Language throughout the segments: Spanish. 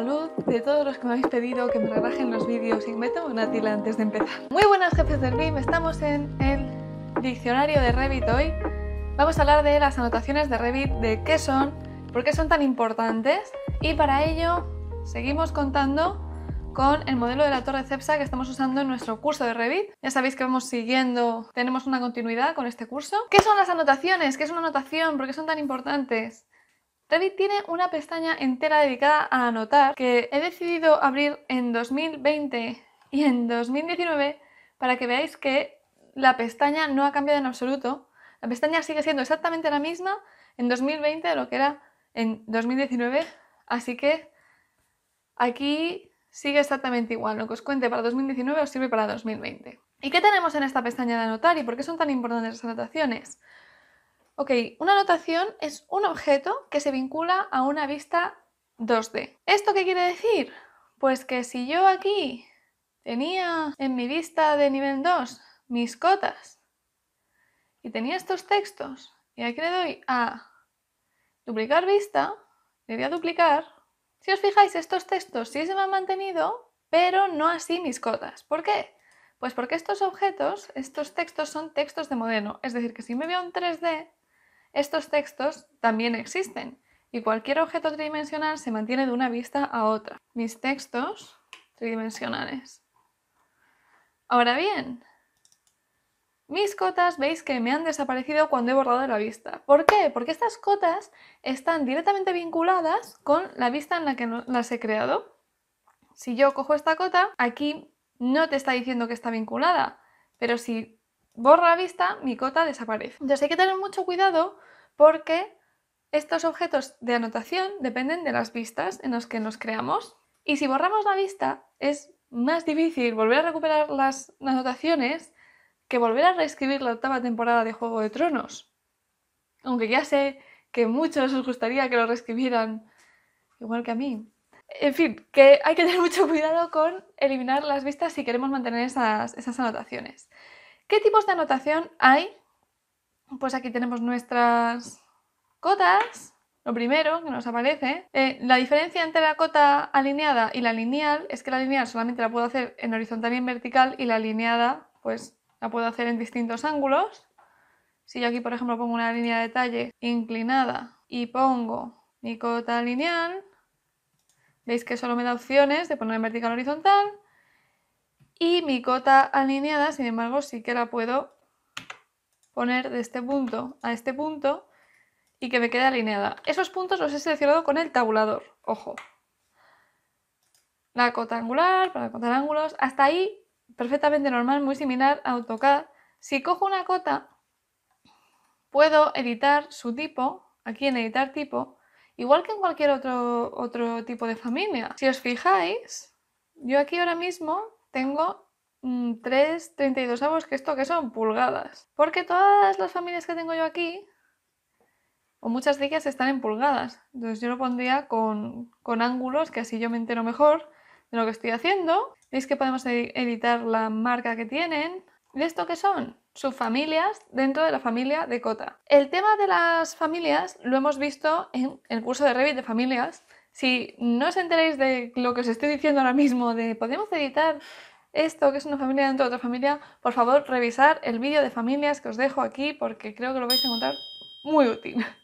salud, de todos los que me habéis pedido que me relajen los vídeos y me una tila antes de empezar. Muy buenas jefes del BIM, estamos en el diccionario de Revit hoy. Vamos a hablar de las anotaciones de Revit, de qué son, por qué son tan importantes y para ello seguimos contando con el modelo de la torre CEPSA que estamos usando en nuestro curso de Revit. Ya sabéis que vamos siguiendo, tenemos una continuidad con este curso. ¿Qué son las anotaciones? ¿Qué es una anotación? ¿Por qué son tan importantes? Revit tiene una pestaña entera dedicada a anotar que he decidido abrir en 2020 y en 2019 para que veáis que la pestaña no ha cambiado en absoluto. La pestaña sigue siendo exactamente la misma en 2020 de lo que era en 2019. Así que aquí sigue exactamente igual. Lo que os cuente para 2019 os sirve para 2020. ¿Y qué tenemos en esta pestaña de anotar y por qué son tan importantes las anotaciones? Ok, una anotación es un objeto que se vincula a una vista 2D. ¿Esto qué quiere decir? Pues que si yo aquí tenía en mi vista de nivel 2 mis cotas y tenía estos textos y aquí le doy a duplicar vista, le doy a duplicar, si os fijáis estos textos sí se me han mantenido, pero no así mis cotas. ¿Por qué? Pues porque estos objetos, estos textos son textos de modelo, es decir, que si me veo en 3D estos textos también existen y cualquier objeto tridimensional se mantiene de una vista a otra. Mis textos tridimensionales. Ahora bien, mis cotas veis que me han desaparecido cuando he borrado la vista. ¿Por qué? Porque estas cotas están directamente vinculadas con la vista en la que las he creado. Si yo cojo esta cota, aquí no te está diciendo que está vinculada, pero si borro la vista, mi cota desaparece. Entonces hay que tener mucho cuidado porque estos objetos de anotación dependen de las vistas en las que nos creamos y si borramos la vista es más difícil volver a recuperar las anotaciones que volver a reescribir la octava temporada de Juego de Tronos. Aunque ya sé que muchos os gustaría que lo reescribieran igual que a mí. En fin, que hay que tener mucho cuidado con eliminar las vistas si queremos mantener esas anotaciones. ¿Qué tipos de anotación hay pues aquí tenemos nuestras cotas. Lo primero que nos aparece, eh, la diferencia entre la cota alineada y la lineal es que la lineal solamente la puedo hacer en horizontal y en vertical y la alineada pues la puedo hacer en distintos ángulos. Si yo aquí por ejemplo pongo una línea de detalle inclinada y pongo mi cota lineal, veis que solo me da opciones de poner en vertical o horizontal y mi cota alineada sin embargo sí que la puedo poner de este punto a este punto y que me quede alineada. Esos puntos los he seleccionado con el tabulador, ojo. La cota angular, para contar ángulos, hasta ahí perfectamente normal, muy similar a AutoCAD. Si cojo una cota, puedo editar su tipo, aquí en editar tipo, igual que en cualquier otro, otro tipo de familia. Si os fijáis, yo aquí ahora mismo tengo 3, mm, 32 avos, que esto que son pulgadas. Porque todas las familias que tengo yo aquí, o muchas de ellas, están en pulgadas. Entonces yo lo pondría con, ángulos, que así yo me entero mejor de lo que estoy haciendo. Veis que podemos e, editar la marca que tienen. ¿Y esto que son? Subfamilias dentro de la familia de cota. El tema de las familias lo hemos visto en el curso de Revit de familias. Si no os enteréis de lo que os estoy diciendo ahora mismo, de podemos editar esto que es una familia dentro de otra familia, por favor revisar el vídeo de familias que os dejo aquí porque creo que lo vais a encontrar muy útil.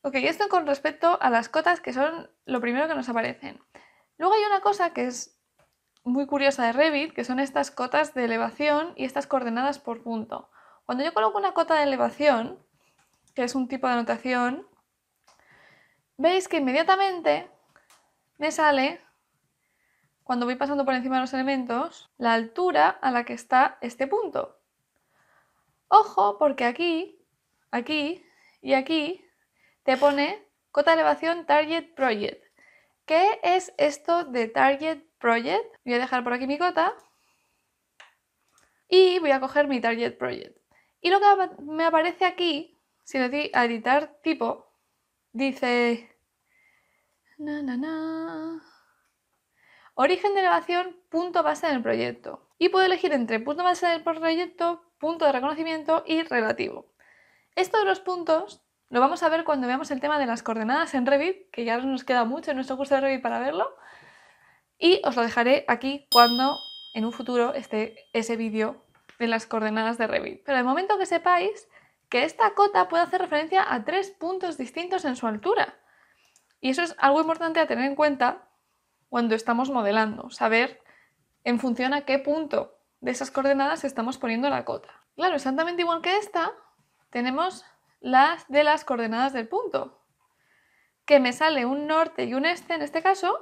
Ok, esto con respecto a las cotas que son lo primero que nos aparecen. Luego hay una cosa que es muy curiosa de Revit, que son estas cotas de elevación y estas coordenadas por punto. Cuando yo coloco una cota de elevación, que es un tipo de anotación, veis que inmediatamente me sale cuando voy pasando por encima de los elementos, la altura a la que está este punto. Ojo, porque aquí, aquí y aquí te pone cota elevación Target Project. ¿Qué es esto de Target Project? Voy a dejar por aquí mi cota y voy a coger mi Target Project. Y lo que me aparece aquí, si le doy a editar tipo, dice... Na, origen de elevación, punto base del proyecto. Y puedo elegir entre punto base del proyecto, punto de reconocimiento y relativo. Esto de los puntos lo vamos a ver cuando veamos el tema de las coordenadas en Revit, que ya nos queda mucho en nuestro curso de Revit para verlo. Y os lo dejaré aquí cuando en un futuro esté ese vídeo de las coordenadas de Revit. Pero de momento que sepáis que esta cota puede hacer referencia a tres puntos distintos en su altura. Y eso es algo importante a tener en cuenta cuando estamos modelando, saber en función a qué punto de esas coordenadas estamos poniendo la cota. Claro, exactamente igual que esta, tenemos las de las coordenadas del punto, que me sale un norte y un este en este caso,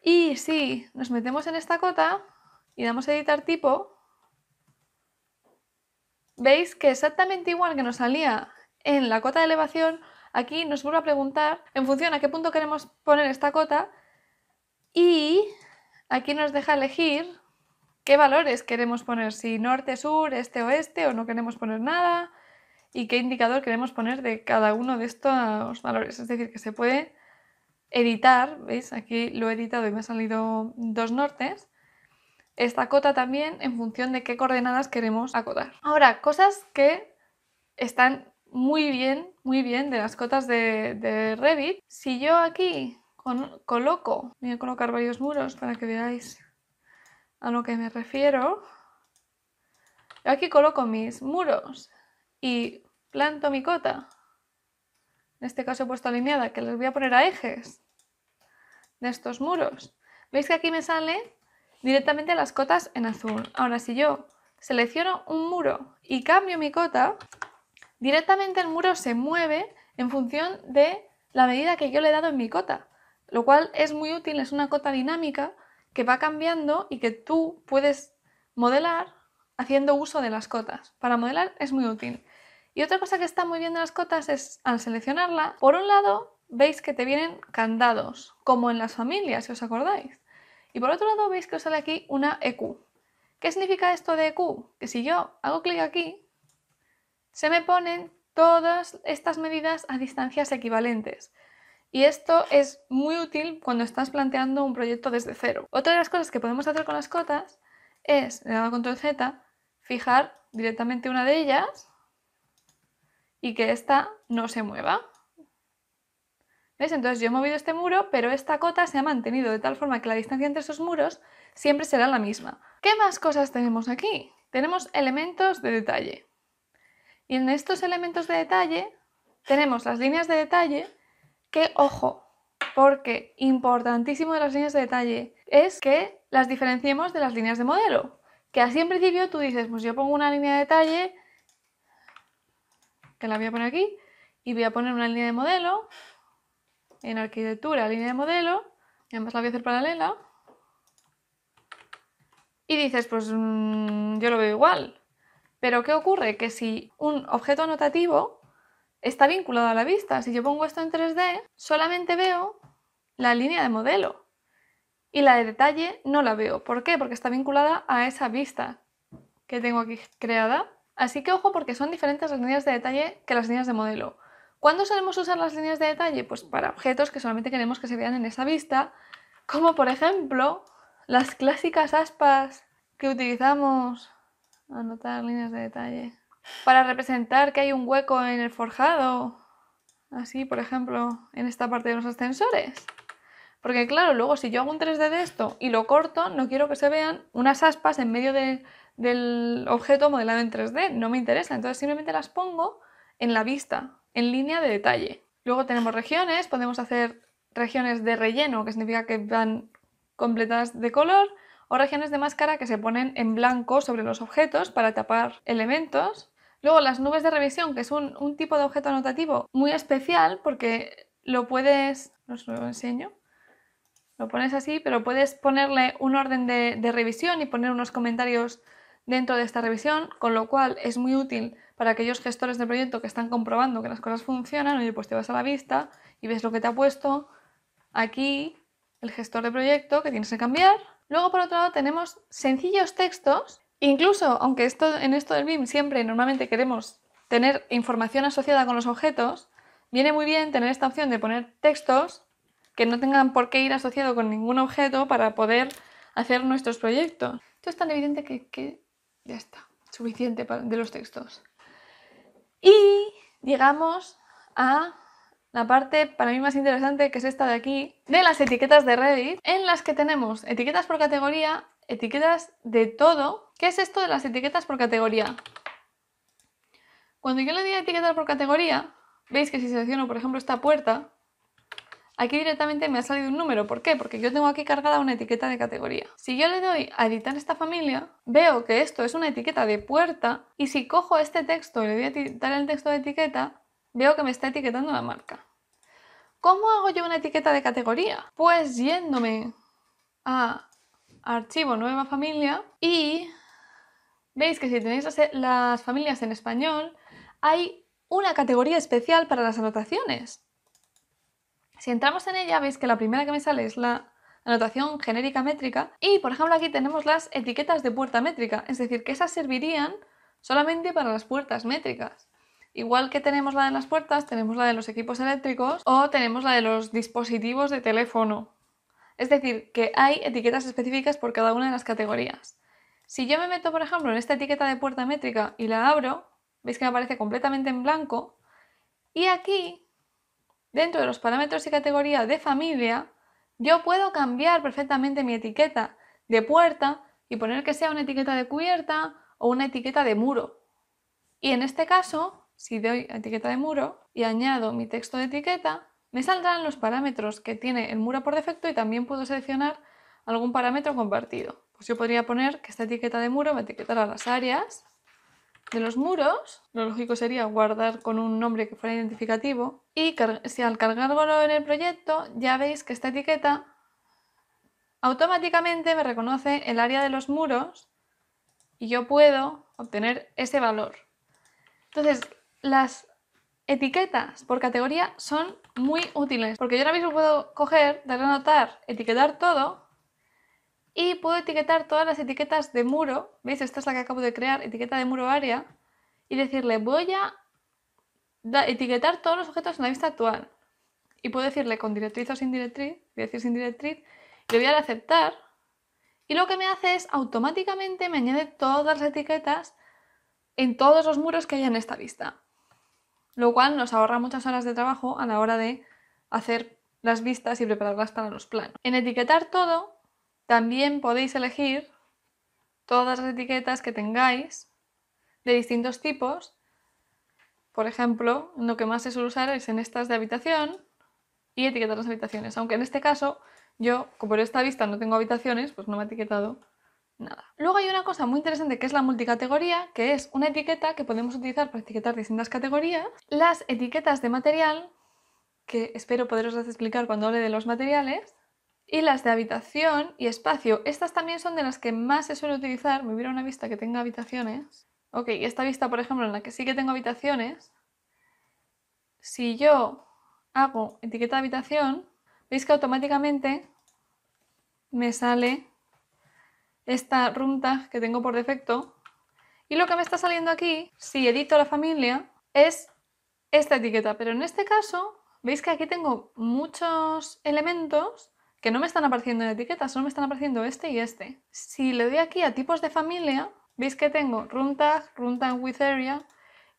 y si nos metemos en esta cota y damos a editar tipo, veis que exactamente igual que nos salía en la cota de elevación, aquí nos vuelve a preguntar, en función a qué punto queremos poner esta cota, y aquí nos deja elegir qué valores queremos poner, si norte, sur, este, oeste o no queremos poner nada y qué indicador queremos poner de cada uno de estos valores. Es decir, que se puede editar, ¿veis? Aquí lo he editado y me han salido dos nortes. Esta cota también en función de qué coordenadas queremos acotar. Ahora, cosas que están muy bien, muy bien de las cotas de, de Revit. Si yo aquí coloco. Voy a colocar varios muros para que veáis a lo que me refiero. Yo aquí coloco mis muros y planto mi cota. En este caso he puesto alineada, que les voy a poner a ejes de estos muros. Veis que aquí me sale directamente las cotas en azul. Ahora, si yo selecciono un muro y cambio mi cota, directamente el muro se mueve en función de la medida que yo le he dado en mi cota. Lo cual es muy útil, es una cota dinámica que va cambiando y que tú puedes modelar haciendo uso de las cotas. Para modelar es muy útil. Y otra cosa que está muy bien de las cotas es al seleccionarla, por un lado veis que te vienen candados, como en las familias, si os acordáis. Y por otro lado veis que os sale aquí una EQ. ¿Qué significa esto de EQ? Que si yo hago clic aquí, se me ponen todas estas medidas a distancias equivalentes. Y esto es muy útil cuando estás planteando un proyecto desde cero. Otra de las cosas que podemos hacer con las cotas es, le damos control Z, fijar directamente una de ellas y que esta no se mueva. ¿Veis? Entonces yo he movido este muro, pero esta cota se ha mantenido de tal forma que la distancia entre esos muros siempre será la misma. ¿Qué más cosas tenemos aquí? Tenemos elementos de detalle. Y en estos elementos de detalle tenemos las líneas de detalle que ojo, porque importantísimo de las líneas de detalle es que las diferenciemos de las líneas de modelo. Que así en principio tú dices, pues yo pongo una línea de detalle, que la voy a poner aquí, y voy a poner una línea de modelo, en arquitectura, línea de modelo, y además la voy a hacer paralela. Y dices, pues mm, yo lo veo igual. Pero ¿qué ocurre? Que si un objeto anotativo está vinculado a la vista. Si yo pongo esto en 3D, solamente veo la línea de modelo y la de detalle no la veo. ¿Por qué? Porque está vinculada a esa vista que tengo aquí creada. Así que ojo porque son diferentes las líneas de detalle que las líneas de modelo. ¿Cuándo solemos usar las líneas de detalle? Pues para objetos que solamente queremos que se vean en esa vista, como por ejemplo las clásicas aspas que utilizamos. Anotar líneas de detalle para representar que hay un hueco en el forjado. Así, por ejemplo, en esta parte de los ascensores. Porque claro, luego si yo hago un 3D de esto y lo corto, no quiero que se vean unas aspas en medio del objeto modelado en 3D. No me interesa. Entonces simplemente las pongo en la vista, en línea de detalle. Luego tenemos regiones. Podemos hacer regiones de relleno, que significa que van completas de color. O regiones de máscara que se ponen en blanco sobre los objetos para tapar elementos. Luego las nubes de revisión, que es un, tipo de objeto anotativo muy especial porque lo puedes, os lo enseño, lo pones así, pero puedes ponerle un orden de, revisión y poner unos comentarios dentro de esta revisión, con lo cual es muy útil para aquellos gestores de proyecto que están comprobando que las cosas funcionan, y pues te vas a la vista y ves lo que te ha puesto aquí el gestor de proyecto que tienes que cambiar. Luego, por otro lado, tenemos sencillos textos Incluso, aunque esto, en esto del BIM siempre normalmente queremos tener información asociada con los objetos, viene muy bien tener esta opción de poner textos que no tengan por qué ir asociado con ningún objeto para poder hacer nuestros proyectos. Esto es tan evidente que, que ya está, suficiente de los textos. Y llegamos a la parte para mí más interesante, que es esta de aquí, de las etiquetas de Reddit, en las que tenemos etiquetas por categoría etiquetas de todo. ¿Qué es esto de las etiquetas por categoría? Cuando yo le doy a etiquetar por categoría, veis que si selecciono, por ejemplo, esta puerta, Aquí directamente me ha salido un número. ¿Por qué? Porque yo tengo aquí cargada una etiqueta de categoría. Si yo le doy a editar esta familia, veo que esto es una etiqueta de puerta y si cojo este texto y le doy a editar el texto de etiqueta, veo que me está etiquetando la marca. ¿Cómo hago yo una etiqueta de categoría? Pues yéndome a archivo nueva familia y veis que si tenéis las familias en español, hay una categoría especial para las anotaciones. Si entramos en ella, veis que la primera que me sale es la anotación genérica métrica y, por ejemplo, aquí tenemos las etiquetas de puerta métrica, es decir, que esas servirían solamente para las puertas métricas. Igual que tenemos la de las puertas, tenemos la de los equipos eléctricos o tenemos la de los dispositivos de teléfono. Es decir, que hay etiquetas específicas por cada una de las categorías. Si yo me meto, por ejemplo, en esta etiqueta de puerta métrica y la abro, veis que me aparece completamente en blanco. Y aquí, dentro de los parámetros y categoría de familia, yo puedo cambiar perfectamente mi etiqueta de puerta y poner que sea una etiqueta de cubierta o una etiqueta de muro. Y en este caso, si doy etiqueta de muro y añado mi texto de etiqueta, me saldrán los parámetros que tiene el muro por defecto y también puedo seleccionar algún parámetro compartido. Pues yo podría poner que esta etiqueta de muro me etiquetara las áreas de los muros. Lo lógico sería guardar con un nombre que fuera identificativo. Y si al cargarlo en el proyecto ya veis que esta etiqueta automáticamente me reconoce el área de los muros y yo puedo obtener ese valor. Entonces, las Etiquetas por categoría son muy útiles porque yo ahora mismo puedo coger, darle a notar, etiquetar todo y puedo etiquetar todas las etiquetas de muro. ¿Veis? Esta es la que acabo de crear, etiqueta de muro área. Y decirle, voy a etiquetar todos los objetos en la vista actual. Y puedo decirle con directriz o sin directriz, decir sin directriz, le voy a dar a aceptar. Y lo que me hace es automáticamente me añade todas las etiquetas en todos los muros que hay en esta vista lo cual nos ahorra muchas horas de trabajo a la hora de hacer las vistas y prepararlas para los planos. En etiquetar todo, también podéis elegir todas las etiquetas que tengáis de distintos tipos. Por ejemplo, lo que más se suele usar es en estas de habitación y etiquetar las habitaciones. Aunque en este caso yo, como por esta vista no tengo habitaciones, pues no me ha etiquetado nada. Luego hay una cosa muy interesante que es la multicategoría, que es una etiqueta que podemos utilizar para etiquetar distintas categorías. Las etiquetas de material, que espero poderos explicar cuando hable de los materiales. Y las de habitación y espacio. Estas también son de las que más se suele utilizar. Me hubiera una vista que tenga habitaciones. Ok, esta vista, por ejemplo, en la que sí que tengo habitaciones. Si yo hago etiqueta de habitación, veis que automáticamente me sale esta room tag que tengo por defecto. Y lo que me está saliendo aquí, si edito la familia, es esta etiqueta. Pero en este caso, veis que aquí tengo muchos elementos que no me están apareciendo en etiquetas, solo me están apareciendo este y este. Si le doy aquí a tipos de familia, veis que tengo room tag, tag with area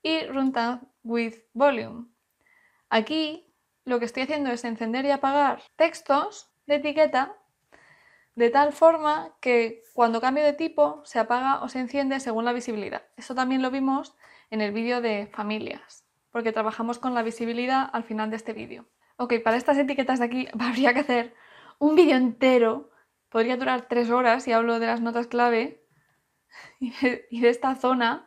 y room tag with volume. Aquí lo que estoy haciendo es encender y apagar textos de etiqueta de tal forma que cuando cambio de tipo se apaga o se enciende según la visibilidad. Eso también lo vimos en el vídeo de familias, porque trabajamos con la visibilidad al final de este vídeo. Ok, para estas etiquetas de aquí habría que hacer un vídeo entero, podría durar tres horas y hablo de las notas clave y de, y de esta zona,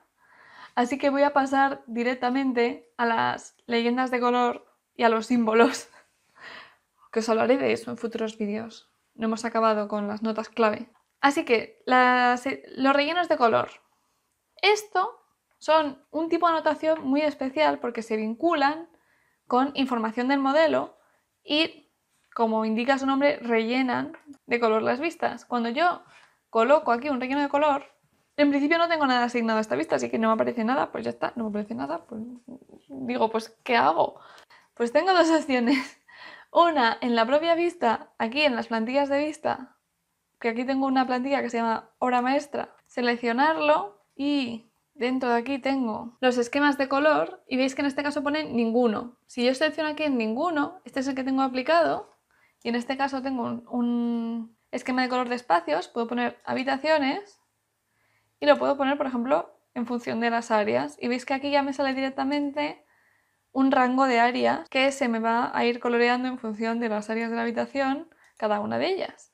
Así que voy a pasar directamente a las leyendas de color y a los símbolos, que os hablaré de eso en futuros vídeos. No hemos acabado con las notas clave. Así que los rellenos de color. Esto son un tipo de anotación muy especial porque se vinculan con información del modelo y, como indica su nombre, rellenan de color las vistas. Cuando yo coloco aquí un relleno de color, en principio no tengo nada asignado a esta vista, así que no me aparece nada, pues ya está, no me aparece nada, pues digo, pues ¿qué hago? Pues tengo dos opciones. Una en la propia vista, aquí en las plantillas de vista, que aquí tengo una plantilla que se llama hora maestra, seleccionarlo y dentro de aquí tengo los esquemas de color y veis que en este caso pone ninguno. Si yo selecciono aquí en ninguno, este es el que tengo aplicado y en este caso tengo un, un esquema de color de espacios, puedo poner habitaciones y lo puedo poner, por ejemplo, en función de las áreas. Y veis que aquí ya me sale directamente un rango de áreas que se me va a ir coloreando en función de las áreas de la habitación, cada una de ellas.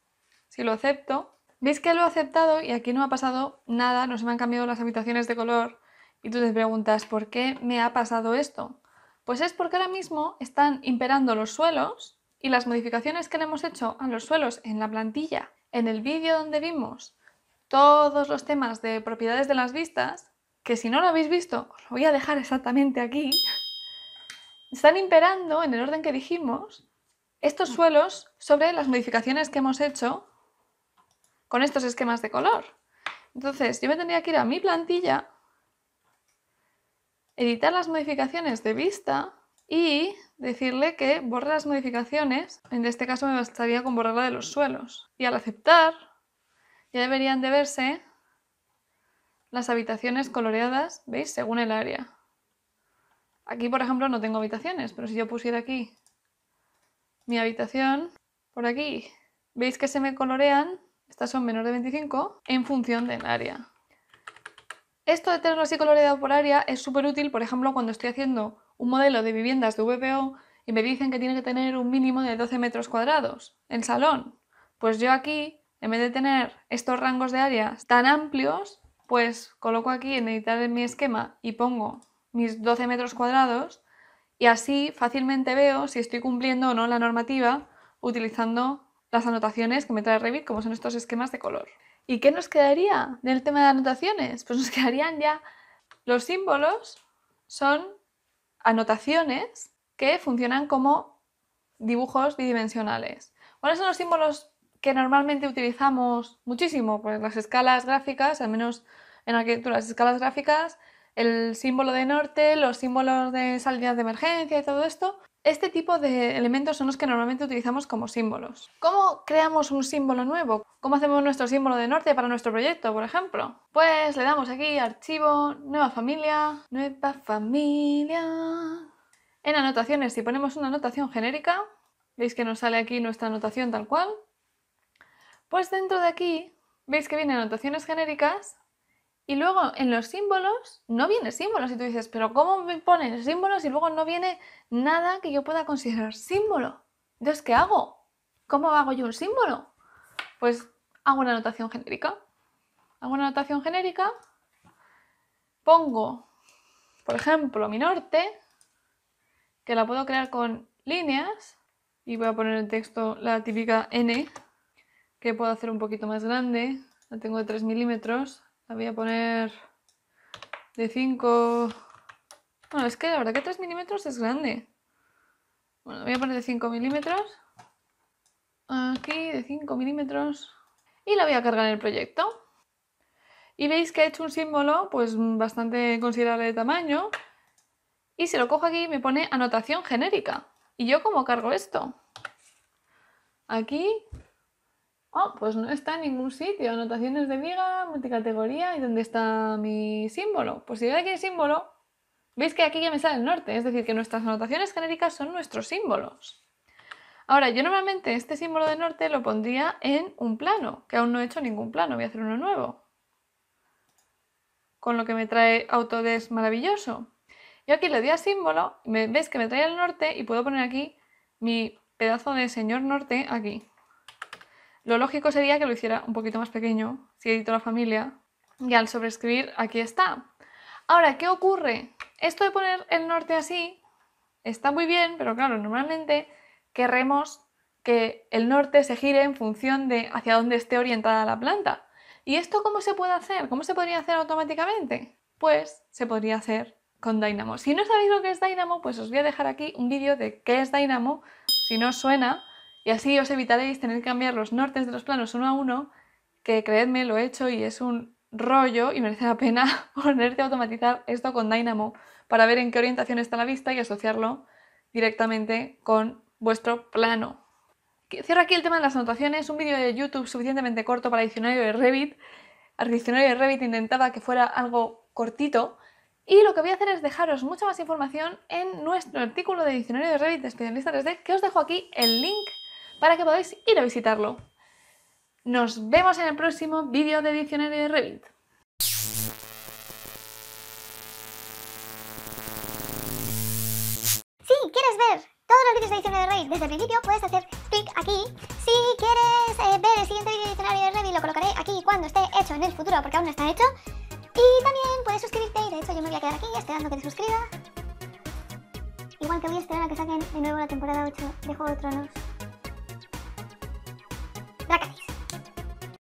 Si lo acepto, veis que lo he aceptado y aquí no ha pasado nada, no se me han cambiado las habitaciones de color y tú te preguntas, ¿por qué me ha pasado esto? Pues es porque ahora mismo están imperando los suelos y las modificaciones que le hemos hecho a los suelos en la plantilla, en el vídeo donde vimos todos los temas de propiedades de las vistas, que si no lo habéis visto, os lo voy a dejar exactamente aquí, están imperando, en el orden que dijimos, estos mm. suelos sobre las modificaciones que hemos hecho con estos esquemas de color. Entonces, yo me tendría que ir a mi plantilla, editar las modificaciones de vista y decirle que borre las modificaciones. En este caso me bastaría con borrarla de los suelos. Y al aceptar, ya deberían de verse las habitaciones coloreadas, ¿veis? Según el área. Aquí, por ejemplo, no tengo habitaciones, pero si yo pusiera aquí mi habitación, por aquí, veis que se me colorean, estas son menores de 25, en función del área. Esto de tenerlo así coloreado por área es súper útil, por ejemplo, cuando estoy haciendo un modelo de viviendas de VPO y me dicen que tiene que tener un mínimo de 12 metros cuadrados el salón. Pues yo aquí, en vez de tener estos rangos de áreas tan amplios, pues coloco aquí en editar en mi esquema y pongo mis 12 metros cuadrados y así fácilmente veo si estoy cumpliendo o no la normativa utilizando las anotaciones que me trae Revit, como son estos esquemas de color. ¿Y qué nos quedaría del tema de anotaciones? Pues nos quedarían ya los símbolos, son anotaciones que funcionan como dibujos bidimensionales. ¿Cuáles son los símbolos que normalmente utilizamos muchísimo? Pues las escalas gráficas, al menos en arquitectura, las escalas gráficas, el símbolo de norte, los símbolos de salidas de emergencia y todo esto. Este tipo de elementos son los que normalmente utilizamos como símbolos. ¿Cómo creamos un símbolo nuevo? ¿Cómo hacemos nuestro símbolo de norte para nuestro proyecto, por ejemplo? Pues le damos aquí archivo, nueva familia, nueva familia. En anotaciones, si ponemos una anotación genérica, veis que nos sale aquí nuestra anotación tal cual. Pues dentro de aquí, veis que vienen anotaciones genéricas y luego en los símbolos no viene símbolos. Y tú dices, pero ¿cómo me ponen símbolos y luego no viene nada que yo pueda considerar símbolo? Entonces, ¿qué hago? ¿Cómo hago yo un símbolo? Pues hago una anotación genérica. Hago una anotación genérica, pongo, por ejemplo, mi norte, que la puedo crear con líneas, y voy a poner en el texto la típica N, que puedo hacer un poquito más grande, la tengo de 3 milímetros, la voy a poner de 5. Bueno, es que la verdad que 3 milímetros es grande. Bueno, voy a poner de 5 milímetros. Aquí, de 5 milímetros. Y la voy a cargar en el proyecto. Y veis que ha hecho un símbolo, pues bastante considerable de tamaño. Y si lo cojo aquí, me pone anotación genérica. ¿Y yo cómo cargo esto? Aquí Oh, pues no está en ningún sitio. Anotaciones de viga, multicategoría. ¿Y dónde está mi símbolo? Pues si yo aquí el símbolo, veis que aquí ya me sale el norte. Es decir, que nuestras anotaciones genéricas son nuestros símbolos. Ahora, yo normalmente este símbolo de norte lo pondría en un plano, que aún no he hecho ningún plano. Voy a hacer uno nuevo. Con lo que me trae Autodesk maravilloso. Yo aquí le doy a símbolo, veis que me trae el norte y puedo poner aquí mi pedazo de señor norte aquí. Lo lógico sería que lo hiciera un poquito más pequeño, si edito la familia. Y al sobreescribir, aquí está. Ahora, ¿qué ocurre? Esto de poner el norte así está muy bien, pero claro, normalmente querremos que el norte se gire en función de hacia dónde esté orientada la planta. ¿Y esto cómo se puede hacer? ¿Cómo se podría hacer automáticamente? Pues se podría hacer con Dynamo. Si no sabéis lo que es Dynamo, pues os voy a dejar aquí un vídeo de qué es Dynamo, si no os suena, y así os evitaréis tener que cambiar los nortes de los planos uno a uno, que creedme, lo he hecho y es un rollo y merece la pena ponerte a automatizar esto con Dynamo para ver en qué orientación está la vista y asociarlo directamente con vuestro plano. Cierro aquí el tema de las anotaciones, un vídeo de YouTube suficientemente corto para diccionario de Revit. Al diccionario de Revit intentaba que fuera algo cortito y lo que voy a hacer es dejaros mucha más información en nuestro artículo de diccionario de Revit de especialistas 3D que os dejo aquí el link para que podáis ir a visitarlo. Nos vemos en el próximo vídeo de Diccionario de Revit. Si quieres ver todos los vídeos de Diccionario de Revit desde el principio, puedes hacer clic aquí. Si quieres eh, ver el siguiente vídeo de Diccionario de Revit, lo colocaré aquí cuando esté hecho en el futuro, porque aún no está hecho. Y también puedes suscribirte, y de hecho yo me voy a quedar aquí esperando que te suscribas. Igual que voy a esperar a que saquen de nuevo la temporada 8 de Juego de Tronos. わんです